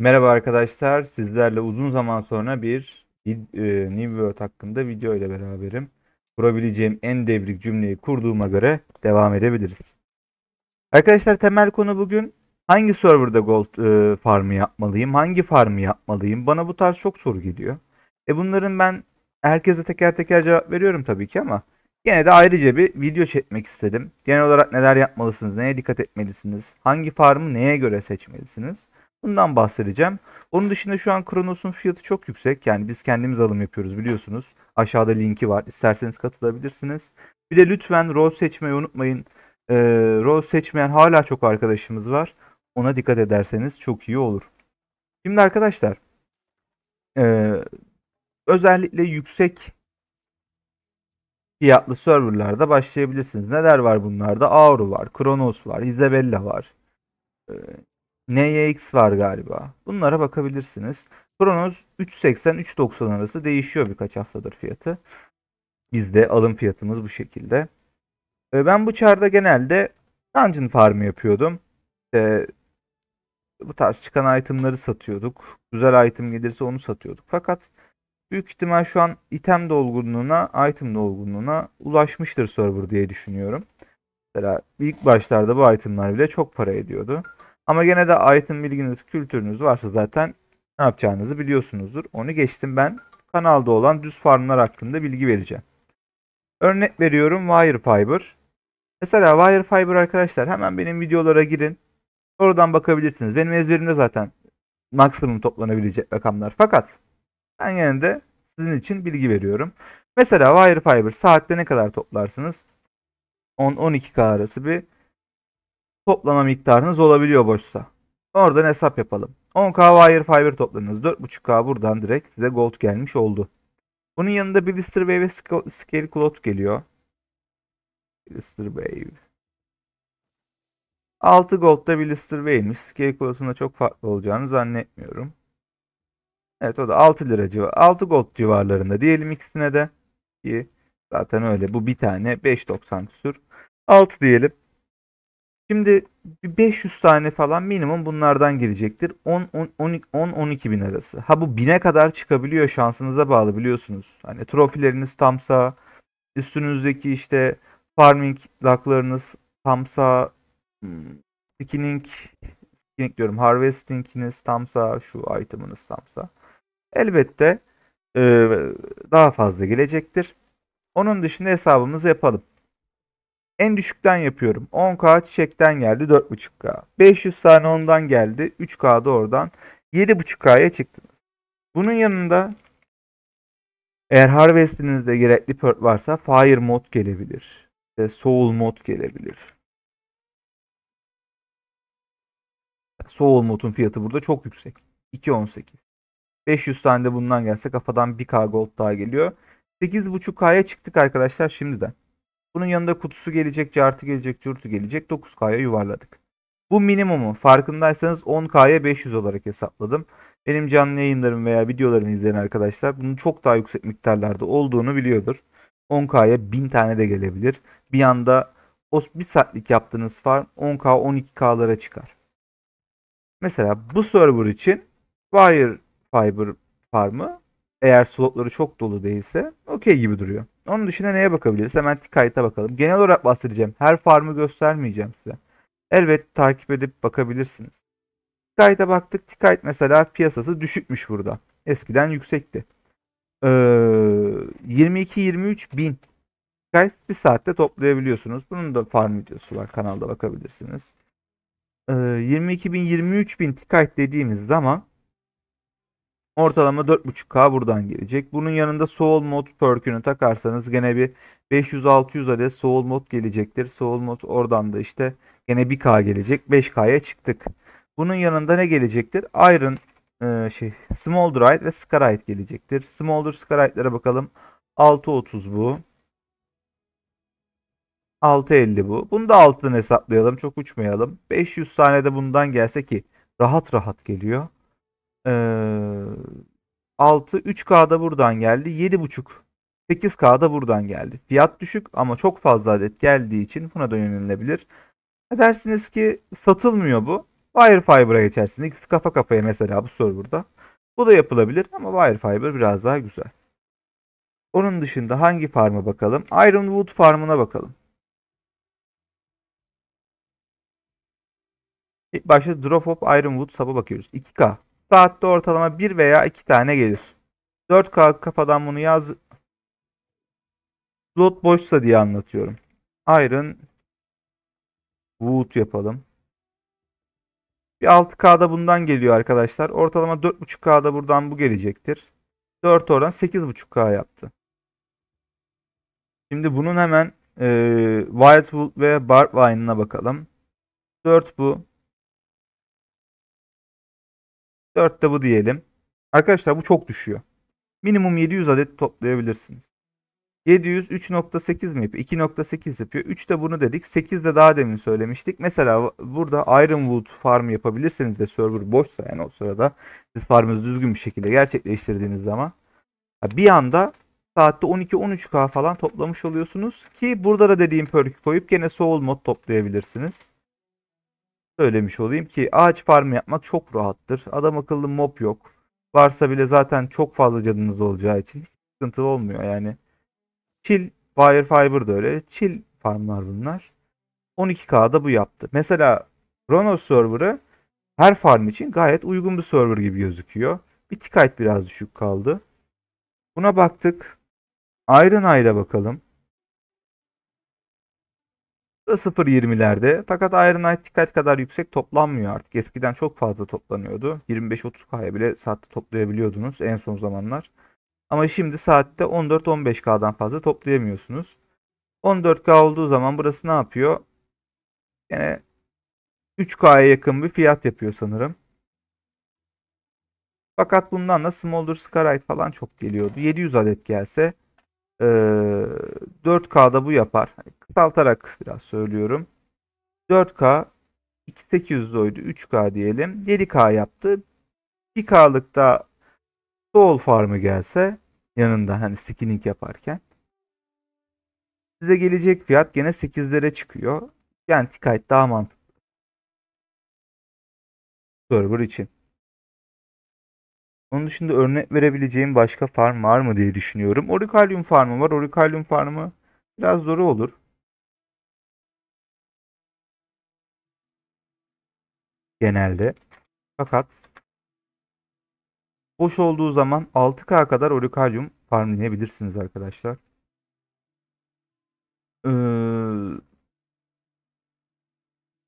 Merhaba arkadaşlar. Sizlerle uzun zaman sonra bir e, New World hakkında video ile beraberim. Kurabileceğim en devrik cümleyi kurduğuma göre devam edebiliriz. Arkadaşlar temel konu bugün hangi serverda gold e, farmı yapmalıyım? Hangi farmı yapmalıyım? Bana bu tarz çok soru geliyor. E bunların ben herkese teker teker cevap veriyorum tabii ki ama Yine de ayrıca bir video çekmek istedim. Genel olarak neler yapmalısınız, neye dikkat etmelisiniz, hangi farmı neye göre seçmelisiniz. Bundan bahsedeceğim. Onun dışında şu an Kronos'un fiyatı çok yüksek. Yani biz kendimiz alım yapıyoruz biliyorsunuz. Aşağıda linki var. İsterseniz katılabilirsiniz. Bir de lütfen rol seçmeyi unutmayın. Ee, rol seçmeyen hala çok arkadaşımız var. Ona dikkat ederseniz çok iyi olur. Şimdi arkadaşlar e, özellikle yüksek fiyatlı serverlarda başlayabilirsiniz. Neler var bunlarda? Auru var, Kronos var, Isabella var. Ee, NYX var galiba. Bunlara bakabilirsiniz. Kronos 3.80-3.90 arası değişiyor birkaç haftadır fiyatı. Bizde alım fiyatımız bu şekilde. Ee, ben bu çarda genelde dungeon farmı yapıyordum. İşte bu tarz çıkan itemları satıyorduk. Güzel item gelirse onu satıyorduk. Fakat büyük ihtimal şu an item dolgunluğuna, item dolgunluğuna ulaşmıştır server diye düşünüyorum. Mesela ilk başlarda bu itemlar bile çok para ediyordu. Ama gene de item bilginiz, kültürünüz varsa zaten ne yapacağınızı biliyorsunuzdur. Onu geçtim ben. Kanalda olan düz farmlar hakkında bilgi vereceğim. Örnek veriyorum Wire Fiber. Mesela Wire Fiber arkadaşlar hemen benim videolara girin. Oradan bakabilirsiniz. Benim ezberimde zaten maksimum toplanabilecek rakamlar. Fakat ben yine de sizin için bilgi veriyorum. Mesela Wire Fiber saatte ne kadar toplarsınız? 10-12K arası bir toplama miktarınız olabiliyor boşsa. Oradan hesap yapalım. 10k wire fiber topladınız. 4.5k buradan direkt size gold gelmiş oldu. Bunun yanında Blister Wave ve Scale Cloud geliyor. Blister Wave. 6 da Blister Wave'miş. Scale Cloud'un çok farklı olacağını zannetmiyorum. Evet o da 6 lira civar 6 gold civarlarında diyelim ikisine de ki zaten öyle bu bir tane 5.90 küsür 6 diyelim. Şimdi 500 tane falan minimum bunlardan gelecektir. 10-12 bin arası. Ha bu bine kadar çıkabiliyor şansınıza bağlı biliyorsunuz. Hani trofileriniz tamsa, üstünüzdeki işte farming ducklarınız tamsa, hmm, skinning, skinning diyorum harvestinginiz tamsa, şu itemınız tamsa. Elbette e, daha fazla gelecektir. Onun dışında hesabımızı yapalım. En düşükten yapıyorum. 10K çiçekten geldi 4.5K. 500 tane ondan geldi 3K da oradan 7.5K'ya çıktınız. Bunun yanında eğer harvestinizde gerekli perk varsa fire mod gelebilir. İşte soul mod gelebilir. Soul modun fiyatı burada çok yüksek. 2.18. 500 tane de bundan gelse kafadan 1K gold daha geliyor. 8.5K'ya çıktık arkadaşlar şimdiden. Bunun yanında kutusu gelecek, cartı gelecek, curtu gelecek. 9K'ya yuvarladık. Bu minimumu farkındaysanız 10K'ya 500 olarak hesapladım. Benim canlı yayınlarım veya videolarımı izleyen arkadaşlar bunun çok daha yüksek miktarlarda olduğunu biliyordur. 10K'ya 1000 tane de gelebilir. Bir anda o bir saatlik yaptığınız farm 10K 12K'lara çıkar. Mesela bu server için Wire Fiber farmı eğer slotları çok dolu değilse okey gibi duruyor. Onun dışında neye bakabiliriz? Hemen kayıta bakalım. Genel olarak bahsedeceğim. Her farmı göstermeyeceğim size. Elbet takip edip bakabilirsiniz. Tikayt'a baktık. Tikayt mesela piyasası düşükmüş burada. Eskiden yüksekti. Ee, 22-23 bin Tikayt bir saatte toplayabiliyorsunuz. Bunun da farm videosu var. Kanalda bakabilirsiniz. Ee, 22 bin 23 bin Tikayt dediğimiz zaman Ortalama 4.5K buradan gelecek. Bunun yanında Soul Mode perkünü takarsanız gene bir 500-600 adet Soul Mode gelecektir. Soul Mode oradan da işte gene 1K gelecek. 5K'ya çıktık. Bunun yanında ne gelecektir? Iron e, şey Smolderite ve Scarite gelecektir. Smolder Scarite'lere bakalım. 6.30 bu. 6.50 bu. Bunu da alttan hesaplayalım. Çok uçmayalım. 500 tane de bundan gelse ki rahat rahat geliyor. 6 ee, 3K'da buradan geldi. 7.5 8K'da buradan geldi. Fiyat düşük ama çok fazla adet geldiği için buna da yönelilebilir. Dersiniz ki satılmıyor bu. Firefiber'a geçersiniz. İkisi kafa kafaya mesela bu soru burada. Bu da yapılabilir ama Firefiber biraz daha güzel. Onun dışında hangi farma bakalım? Ironwood farmına bakalım. İlk başta Drop of Ironwood sab'a bakıyoruz. 2K. Saatte ortalama 1 veya 2 tane gelir. 4K kafadan bunu yaz. Slot boşsa diye anlatıyorum. Iron Wood yapalım. Bir 6K'da bundan geliyor arkadaşlar. Ortalama 4.5K'da buradan bu gelecektir. 4 oradan 8.5K yaptı. Şimdi bunun hemen e, Wildwood ve Bartwine'ına bakalım. 4 bu. 4 de bu diyelim. Arkadaşlar bu çok düşüyor. Minimum 700 adet toplayabilirsiniz. 700 3.8 mi yapıyor? 2.8 yapıyor. 3 de bunu dedik. 8 de daha demin söylemiştik. Mesela burada Ironwood farm yapabilirseniz ve server boşsa yani o sırada siz farmınızı düzgün bir şekilde gerçekleştirdiğiniz zaman bir anda saatte 12-13k falan toplamış oluyorsunuz ki burada da dediğim perk'ü koyup gene soul mod toplayabilirsiniz söylemiş olayım ki ağaç farmı yapmak çok rahattır. Adam akıllı mob yok. Varsa bile zaten çok fazla canınız olacağı için hiç sıkıntı olmuyor yani. Chill, Wire Fiber de öyle. Chill farmlar bunlar. 12K'da bu yaptı. Mesela Kronos server'ı her farm için gayet uygun bir server gibi gözüküyor. Bir ticket biraz düşük kaldı. Buna baktık. Iron Eye'da bakalım. 0.20'lerde. Fakat Iron Knight dikkat kadar yüksek toplanmıyor artık. Eskiden çok fazla toplanıyordu. 25-30K'ya bile saatte toplayabiliyordunuz en son zamanlar. Ama şimdi saatte 14-15K'dan fazla toplayamıyorsunuz. 14K olduğu zaman burası ne yapıyor? Yine 3K'ya yakın bir fiyat yapıyor sanırım. Fakat bundan da Smolder Scarite falan çok geliyordu. 700 adet gelse 4K'da bu yapar kısaltarak biraz söylüyorum. 4K 2800 oydu 3K diyelim. 7K yaptı. 1K'lık da Soul Farm'ı gelse yanında hani skinning yaparken size gelecek fiyat gene 8'lere çıkıyor. Yani Tikite daha mantıklı. Server için. Onun dışında örnek verebileceğim başka farm var mı diye düşünüyorum. Orikalyum farmı var. Orikalyum farmı biraz zoru olur. genelde. Fakat boş olduğu zaman 6K kadar orikalyum farmlayabilirsiniz arkadaşlar. Ee,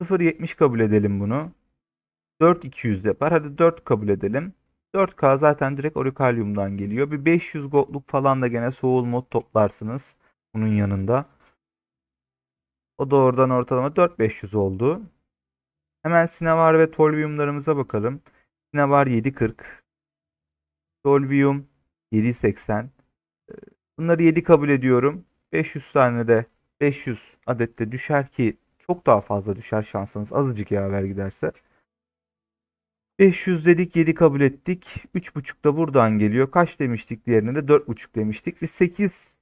0.70 kabul edelim bunu. 4.200 yapar. Hadi 4 kabul edelim. 4K zaten direkt orikalyumdan geliyor. Bir 500 goldluk falan da gene soğul mod toplarsınız. Bunun yanında. O da oradan ortalama 4500 oldu. Hemen sinavar ve Tolbium'larımıza bakalım. sinavar 740. Tolbium 780. Bunları 7 kabul ediyorum. 500 tane de 500 adette düşer ki çok daha fazla düşer şansınız azıcık yaver giderse. 500 dedik 7 kabul ettik. 3.5 da buradan geliyor. Kaç demiştik diğerine de 4.5 demiştik. Ve 8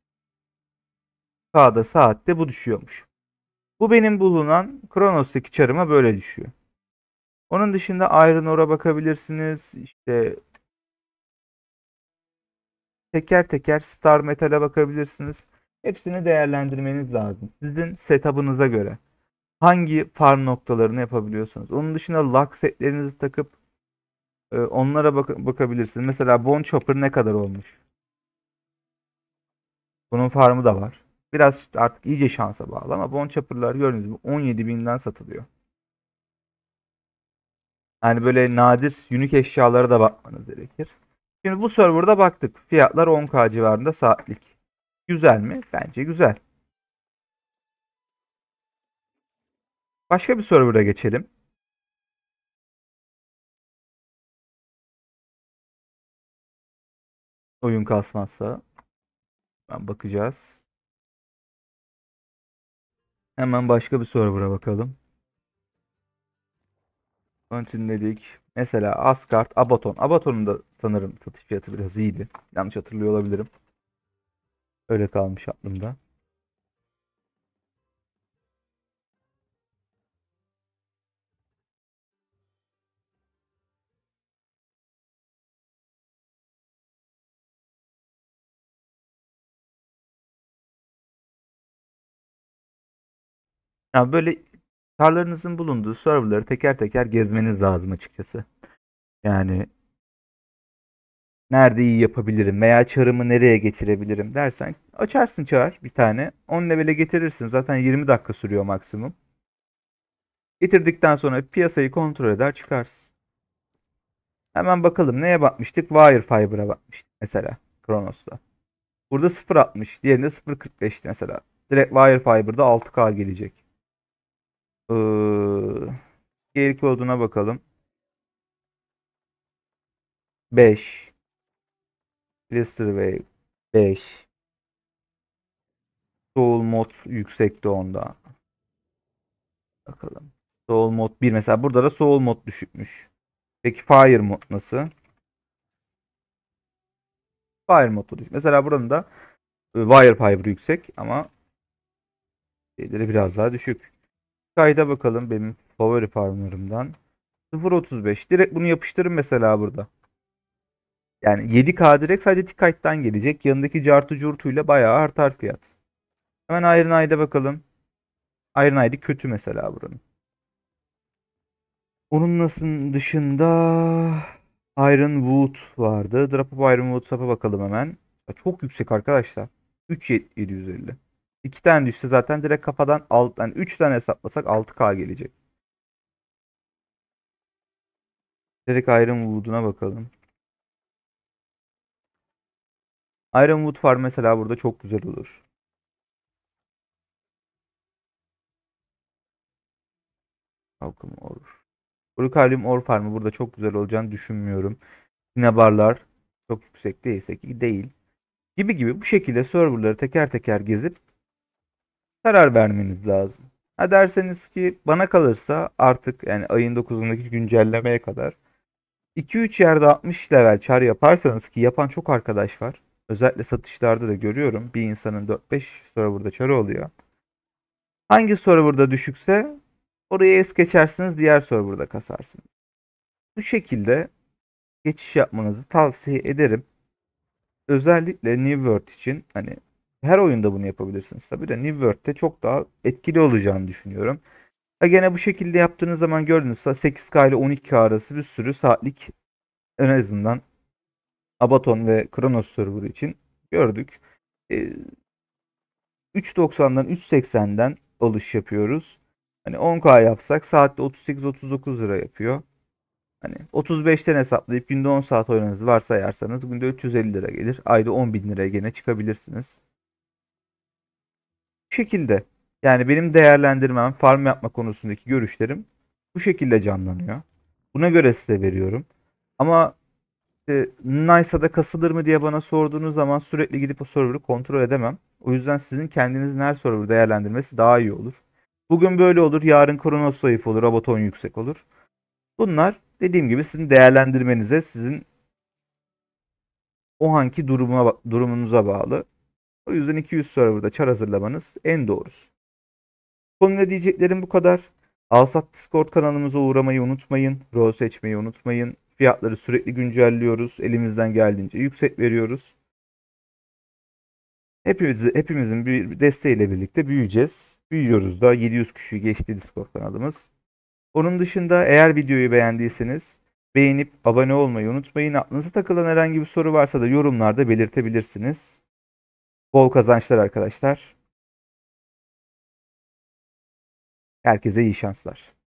K'da saatte bu düşüyormuş. Bu benim bulunan Kronos'taki çarıma böyle düşüyor. Onun dışında Iron Ore'a bakabilirsiniz. İşte teker teker Star Metal'e bakabilirsiniz. Hepsini değerlendirmeniz lazım. Sizin setup'ınıza göre. Hangi farm noktalarını yapabiliyorsunuz. Onun dışında lock setlerinizi takıp e, onlara bak bakabilirsiniz. Mesela Bone Chopper ne kadar olmuş? Bunun farmı da var. Biraz artık iyice şansa bağlı ama Bon Chopper'lar gördüğünüz gibi 17 binden satılıyor. Yani böyle nadir unique eşyalara da bakmanız gerekir. Şimdi bu serverda baktık. Fiyatlar 10k civarında saatlik. Güzel mi? Bence güzel. Başka bir server'a geçelim. Oyun kasmazsa. Ben bakacağız. Hemen başka bir soru buraya bakalım. Öntin dedik. Mesela Asgard, Abaton. Abaton'un da sanırım satış fiyatı biraz iyiydi. Yanlış hatırlıyor olabilirim. Öyle kalmış aklımda. Yani böyle tarlarınızın bulunduğu serverları teker teker gezmeniz lazım açıkçası. Yani nerede iyi yapabilirim veya çarımı nereye getirebilirim dersen açarsın çar bir tane. 10 levele getirirsin. Zaten 20 dakika sürüyor maksimum. Getirdikten sonra piyasayı kontrol eder çıkarsın. Hemen bakalım neye bakmıştık? Wirefiber'a bakmıştık mesela Kronos'ta. Burada 0.60, diğerinde 0.45 mesela. Direkt Wirefiber'da 6K gelecek. Ee, geri koduna bakalım. 5 Blister Wave 5 Soul mod yüksekte onda. Bakalım. Soul mod 1 mesela burada da soul mod düşükmüş. Peki fire mod nasıl? Fire modu düşük. Mesela buranın da e, Wire Fiber yüksek ama şeyleri biraz daha düşük. Kayda bakalım benim favori farmlarımdan. 0.35. Direkt bunu yapıştırın mesela burada. Yani 7K direkt sadece Tikite'den gelecek. Yanındaki cartı curtuyla bayağı artar fiyat. Hemen Iron Eye'de bakalım. Iron Eye'de kötü mesela buranın. Onun nasıl dışında Iron Wood vardı. Drop of Iron Wood bakalım hemen. Çok yüksek arkadaşlar. 3750. 2 tane düşse zaten direkt kafadan 6 yani 3 tane hesaplasak 6K gelecek. Direkt Ironwood'una bakalım. Ironwood Farm mesela burada çok güzel olur. Halkım Or. Urukalium Or Farmı burada çok güzel olacağını düşünmüyorum. Sinabarlar çok yüksek değilse ki değil. Gibi gibi bu şekilde serverları teker teker gezip karar vermeniz lazım. Ha derseniz ki bana kalırsa artık yani ayın 9'undaki güncellemeye kadar 2-3 yerde 60 level çar yaparsanız ki yapan çok arkadaş var. Özellikle satışlarda da görüyorum. Bir insanın 4-5 burada çarı oluyor. Hangi soru burada düşükse oraya es geçersiniz diğer soru burada kasarsınız. Bu şekilde geçiş yapmanızı tavsiye ederim. Özellikle New World için hani her oyunda bunu yapabilirsiniz tabii de New World'de çok daha etkili olacağını düşünüyorum. Ve gene bu şekilde yaptığınız zaman gördüğünüz 8K ile 12K arası bir sürü saatlik en azından Abaton ve Kronos server için gördük. E, 3.90'dan 3.80'den alış yapıyoruz. Hani 10K yapsak saatte 38-39 lira yapıyor. Hani 35'ten hesaplayıp günde 10 saat oynadığınızı varsayarsanız günde 350 lira gelir. Ayda 10 bin liraya gene çıkabilirsiniz şekilde. Yani benim değerlendirmem, farm yapma konusundaki görüşlerim bu şekilde canlanıyor. Buna göre size veriyorum. Ama işte NISA'da kasılır mı diye bana sorduğunuz zaman sürekli gidip o server'ı kontrol edemem. O yüzden sizin kendinizin her server değerlendirmesi daha iyi olur. Bugün böyle olur, yarın korona zayıf olur, Abaton yüksek olur. Bunlar dediğim gibi sizin değerlendirmenize, sizin o anki durumuna, durumunuza bağlı. O yüzden 200 serverda çar hazırlamanız en doğrusu. Konuda diyeceklerim bu kadar. Alsat Discord kanalımıza uğramayı unutmayın. Rol seçmeyi unutmayın. Fiyatları sürekli güncelliyoruz. Elimizden geldiğince yüksek veriyoruz. Hepimiz, hepimizin bir desteğiyle birlikte büyüyeceğiz. Büyüyoruz da 700 kişiyi geçti Discord kanalımız. Onun dışında eğer videoyu beğendiyseniz beğenip abone olmayı unutmayın. Aklınıza takılan herhangi bir soru varsa da yorumlarda belirtebilirsiniz. Bol kazançlar arkadaşlar. Herkese iyi şanslar.